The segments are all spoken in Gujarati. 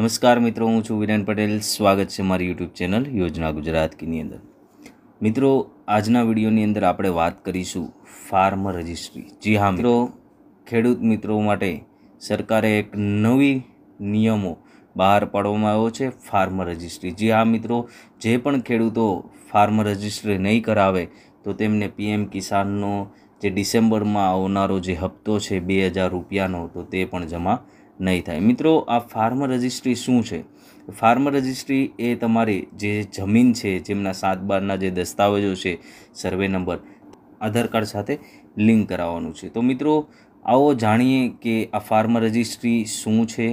નમસ્કાર મિત્રો હું છું વિરેન પટેલ સ્વાગત છે મારી યુટ્યુબ ચેનલ યોજના ગુજરાતની અંદર મિત્રો આજના વિડીયોની અંદર આપણે વાત કરીશું ફાર્મ રજિસ્ટ્રી જી હા મિત્રો ખેડૂત મિત્રો માટે સરકારે એક નવી નિયમો બહાર પાડવામાં આવ્યો છે ફાર્મ રજિસ્ટ્રી જી હા મિત્રો જે પણ ખેડૂતો ફાર્મ રજિસ્ટ્રી નહીં કરાવે તો તેમને પીએમ કિસાનનો જે ડિસેમ્બરમાં આવનારો જે હપ્તો છે બે હજાર રૂપિયાનો તો તે પણ જમા નહીં થાય મિત્રો આ ફાર્મ રજિસ્ટ્રી શું છે ફાર્મ રજિસ્ટ્રી એ તમારી જે જમીન છે જેમના સાત બારના જે દસ્તાવેજો છે સર્વે નંબર આધાર કાર્ડ સાથે લિંક કરાવવાનું છે તો મિત્રો આવો જાણીએ કે આ ફાર્મ રજિસ્ટ્રી શું છે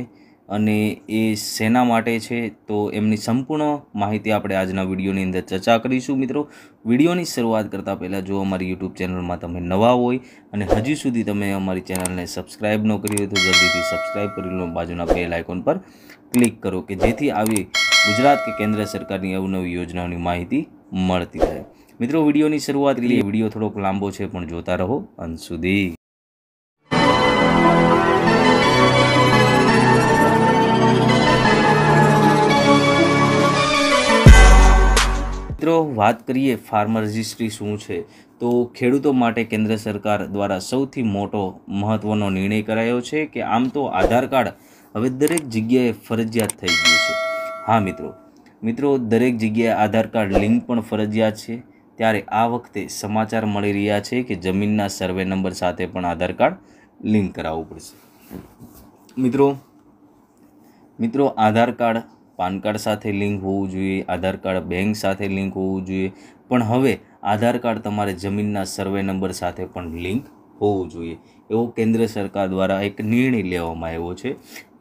અને એ સેના માટે છે તો એમની સંપૂર્ણ માહિતી આપણે આજના વિડીયોની અંદર ચર્ચા કરીશું મિત્રો વિડીયોની શરૂઆત કરતાં પહેલાં જો અમારી યુટ્યુબ ચેનલમાં તમે નવા હોય અને હજી સુધી તમે અમારી ચેનલને સબસ્ક્રાઈબ ન કરી હોય તો જલ્દીથી સબસ્ક્રાઈબ કરી લો બાજુના બેલ આઇકોન પર ક્લિક કરો કે જેથી આવી ગુજરાત કે કેન્દ્ર સરકારની અવનવી યોજનાઓની માહિતી મળતી રહે મિત્રો વિડીયોની શરૂઆત કરીએ વિડીયો થોડોક લાંબો છે પણ જોતા રહો અંત સુધી મિત્રો વાત કરીએ ફાર્મર રજિસ્ટ્રી શું છે તો ખેડૂતો માટે કેન્દ્ર સરકાર દ્વારા સૌથી મોટો મહત્ત્વનો નિર્ણય કરાયો છે કે આમ તો આધાર કાર્ડ હવે દરેક જગ્યાએ ફરજિયાત થઈ ગયું છે હા મિત્રો મિત્રો દરેક જગ્યાએ આધાર કાર્ડ લિંક પણ ફરજિયાત છે ત્યારે આ વખતે સમાચાર મળી રહ્યા છે કે જમીનના સર્વે નંબર સાથે પણ આધાર કાર્ડ લિંક કરાવવું પડશે મિત્રો મિત્રો આધાર કાર્ડ પાન કાર્ડ સાથે લિંક હોવું જોઈએ આધાર કાર્ડ બેંક સાથે લિંક હોવું જોઈએ પણ હવે આધાર કાર્ડ તમારે જમીનના સર્વે નંબર સાથે પણ લિંક હોવું જોઈએ એવો કેન્દ્ર સરકાર દ્વારા એક નિર્ણય લેવામાં આવ્યો છે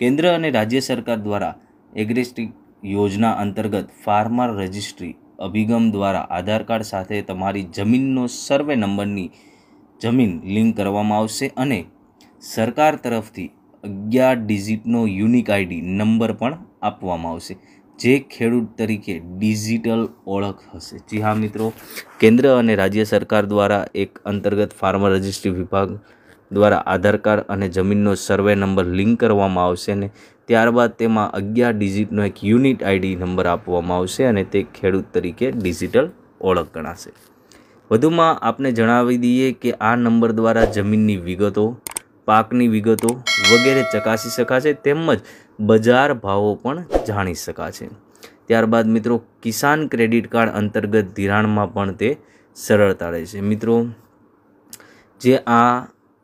કેન્દ્ર અને રાજ્ય સરકાર દ્વારા એગ્રેસ્ટિક યોજના અંતર્ગત ફાર્મર રજિસ્ટ્રી અભિગમ દ્વારા આધાર કાર્ડ સાથે તમારી જમીનનો સર્વે નંબરની જમીન લિંક કરવામાં આવશે અને સરકાર તરફથી અગિયાર ડિજિટનો યુનિક આઈડી નંબર પણ આપવામાં આવશે જે ખેડૂત તરીકે ડિજિટલ ઓળખ હશે જી હા મિત્રો કેન્દ્ર અને રાજ્ય સરકાર દ્વારા એક અંતર્ગત ફાર્મર રજિસ્ટ્રી વિભાગ દ્વારા આધાર કાર્ડ અને જમીનનો સર્વે નંબર લિંક કરવામાં આવશે ને ત્યારબાદ તેમાં અગિયાર ડિજિટનો એક યુનિટ આઈડી નંબર આપવામાં આવશે અને તે ખેડૂત તરીકે ડિજિટલ ઓળખ ગણાશે વધુમાં આપને જણાવી દઈએ કે આ નંબર દ્વારા જમીનની વિગતો પાકની વિગતો વગેરે ચકાસી શકાશે તેમજ બજાર ભાવો પણ જાણી શકાશે ત્યારબાદ મિત્રો કિસાન ક્રેડિટ કાર્ડ અંતર્ગત ધિરાણમાં પણ તે સરળતા રહે છે મિત્રો જે આ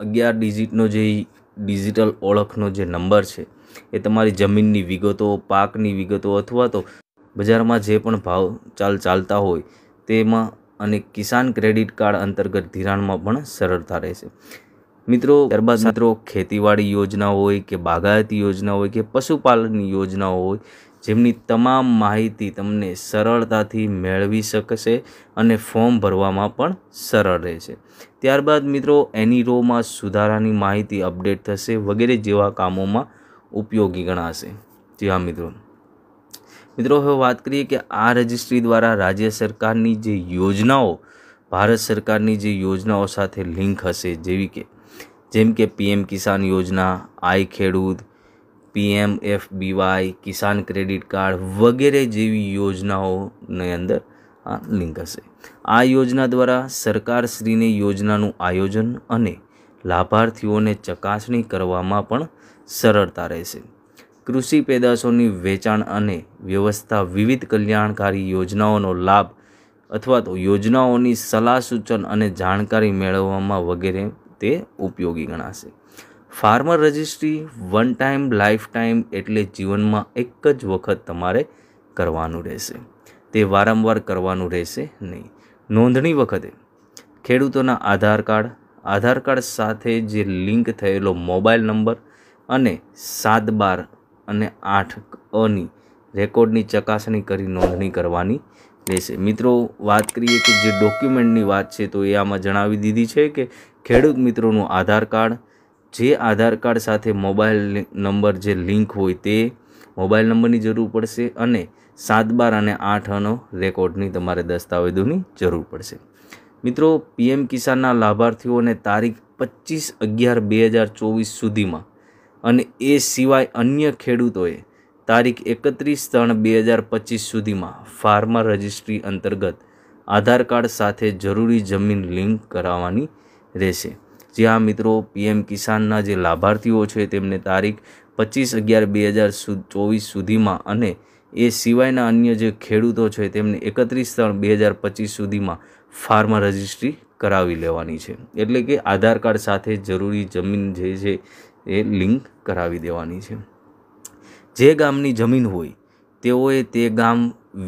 અગિયાર ડિજિટનો જે ડિજિટલ ઓળખનો જે નંબર છે એ તમારી જમીનની વિગતો પાકની વિગતો અથવા તો બજારમાં જે પણ ભાવ ચાલ ચાલતા હોય તેમાં અને કિસાન ક્રેડિટ કાર્ડ અંતર્ગત ધિરાણમાં પણ સરળતા રહે છે મિત્રો ત્યારબાદ મિત્રો ખેતીવાડી યોજના હોય કે બાગાયતી યોજના હોય કે પશુપાલનની યોજનાઓ હોય જેમની તમામ માહિતી તમને સરળતાથી મેળવી શકશે અને ફોર્મ ભરવામાં પણ સરળ રહેશે ત્યારબાદ મિત્રો એની રોમાં સુધારાની માહિતી અપડેટ થશે વગેરે જેવા કામોમાં ઉપયોગી ગણાશે જી હા મિત્રો મિત્રો હવે વાત કરીએ કે આ રજિસ્ટ્રી દ્વારા રાજ્ય સરકારની જે યોજનાઓ ભારત સરકારની જે યોજનાઓ સાથે લિંક હશે જેવી કે જેમ કે પીએમ કિસાન યોજના આઈ ખેડૂત PM F B Y Kisan credit card વગેરે જેવી યોજનાઓની અંદર આ લિંક હશે આ યોજના દ્વારા સરકારશ્રીને યોજનાનું આયોજન અને લાભાર્થીઓને ચકાસણી કરવામાં પણ સરળતા રહેશે કૃષિ પેદાશોની વેચાણ અને વ્યવસ્થા વિવિધ કલ્યાણકારી યોજનાઓનો લાભ અથવા તો યોજનાઓની સલાહ સૂચન અને જાણકારી મેળવવામાં વગેરે તે ઉપયોગી ગણાશે farmer registry one time life time એટલે જીવનમાં એક જ વખત તમારે કરવાનું રહેશે તે વારંવાર કરવાનું રહેશે નહીં નોંધણી વખતે ખેડૂતોના આધાર કાર્ડ આધાર કાર્ડ સાથે જે લિંક થયેલો મોબાઈલ નંબર અને સાત બાર અને આઠ અની રેકોર્ડની ચકાસણી કરી નોંધણી કરવાની રહેશે મિત્રો વાત કરીએ કે જે ડોક્યુમેન્ટની વાત છે તો એ આમાં જણાવી દીધી છે કે ખેડૂત મિત્રોનું આધાર કાર્ડ જે આધાર કાર્ડ સાથે મોબાઈલ નંબર જે લિંક હોય તે મોબાઈલ નંબરની જરૂર પડશે અને સાત બાર અને આઠ અનો રેકોર્ડની તમારે દસ્તાવેજોની જરૂર પડશે મિત્રો પીએમ કિસાનના લાભાર્થીઓને તારીખ પચીસ અગિયાર બે હજાર ચોવીસ સુધીમાં અને એ સિવાય અન્ય ખેડૂતોએ તારીખ એકત્રીસ ત્રણ બે હજાર પચીસ સુધીમાં ફાર્મા રજિસ્ટ્રી અંતર્ગત આધાર કાર્ડ સાથે જરૂરી જમીન લિંક કરાવવાની રહેશે જ્યાં મિત્રો પીએમ કિસાનના જે લાભાર્થીઓ છે તેમને તારીખ પચીસ અગિયાર બે હજાર ચોવીસ સુધીમાં અને એ સિવાયના અન્ય જે ખેડૂતો છે તેમને એકત્રીસ ત્રણ બે હજાર પચીસ સુધીમાં ફાર્મા રજિસ્ટ્રી કરાવી લેવાની છે એટલે કે આધાર કાર્ડ સાથે જરૂરી જમીન જે છે એ લિંક કરાવી દેવાની છે જે ગામની જમીન હોય તેઓએ તે ગામ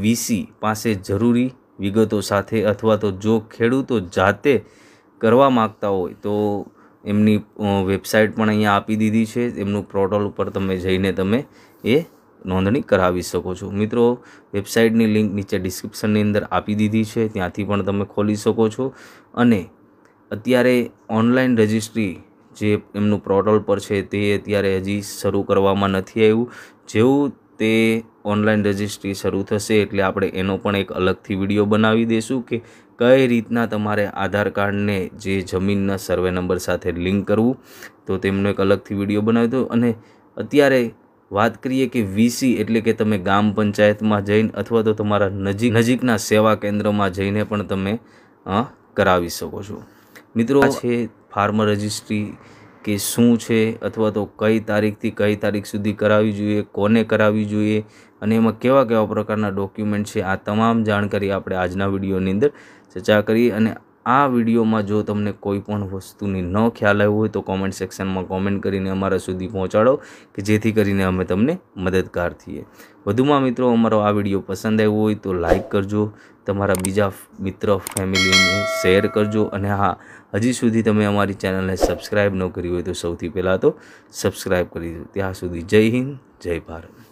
વીસી પાસે જરૂરી વિગતો સાથે અથવા તો જો ખેડૂતો જાતે કરવા માગતા હોય તો એમની વેબસાઇટ પણ અહીંયા આપી દીધી છે એમનું પોર્ટલ ઉપર તમે જઈને તમે એ નોંધણી કરાવી શકો છો મિત્રો વેબસાઇટની લિંક નીચે ડિસ્ક્રિપ્શનની અંદર આપી દીધી છે ત્યાંથી પણ તમે ખોલી શકો છો અને અત્યારે ઓનલાઈન રજિસ્ટ્રી જે એમનું પોર્ટલ પર છે તે અત્યારે હજી શરૂ કરવામાં નથી આવ્યું જેવું તે ઓનલાઈન રજિસ્ટ્રી શરૂ થશે એટલે આપણે એનો પણ એક અલગથી વિડીયો બનાવી દઈશું કે કઈ રીતના તમારે આધાર કાર્ડને જે જમીનના સર્વે નંબર સાથે લિંક કરવું તો તેમનો એક અલગથી વિડીયો બનાવી દો અને અત્યારે વાત કરીએ કે વીસી એટલે કે તમે ગામ પંચાયતમાં જઈને અથવા તો તમારા નજીક નજીકના સેવા કેન્દ્રમાં જઈને પણ તમે કરાવી શકો છો મિત્રો છે ફાર્મર રજિસ્ટ્રી કે શું છે અથવા તો કઈ તારીખથી કઈ તારીખ સુધી કરાવવી જોઈએ કોને કરાવવી જોઈએ અને એમાં કેવા કેવા પ્રકારના ડોક્યુમેન્ટ છે આ તમામ જાણકારી આપણે આજના વિડીયોની અંદર ચર્ચા કરી અને આ વિડીયોમાં જો તમને કોઈ પણ વસ્તુની ન ખ્યાલ આવ્યો હોય તો કોમેન્ટ સેક્શનમાં કોમેન્ટ કરીને અમારા સુધી પહોંચાડો કે જેથી કરીને અમે તમને મદદગાર થઈએ વધુમાં મિત્રો અમારો આ વિડીયો પસંદ આવ્યો હોય તો લાઇક કરજો તમારા બીજા મિત્ર ફેમિલીને શેર કરજો અને હા હજી સુધી તમે અમારી ચેનલને સબસ્ક્રાઈબ ન કરી હોય તો સૌથી પહેલાં તો સબસ્ક્રાઈબ કરી દો ત્યાં સુધી જય હિન્દ જય ભારત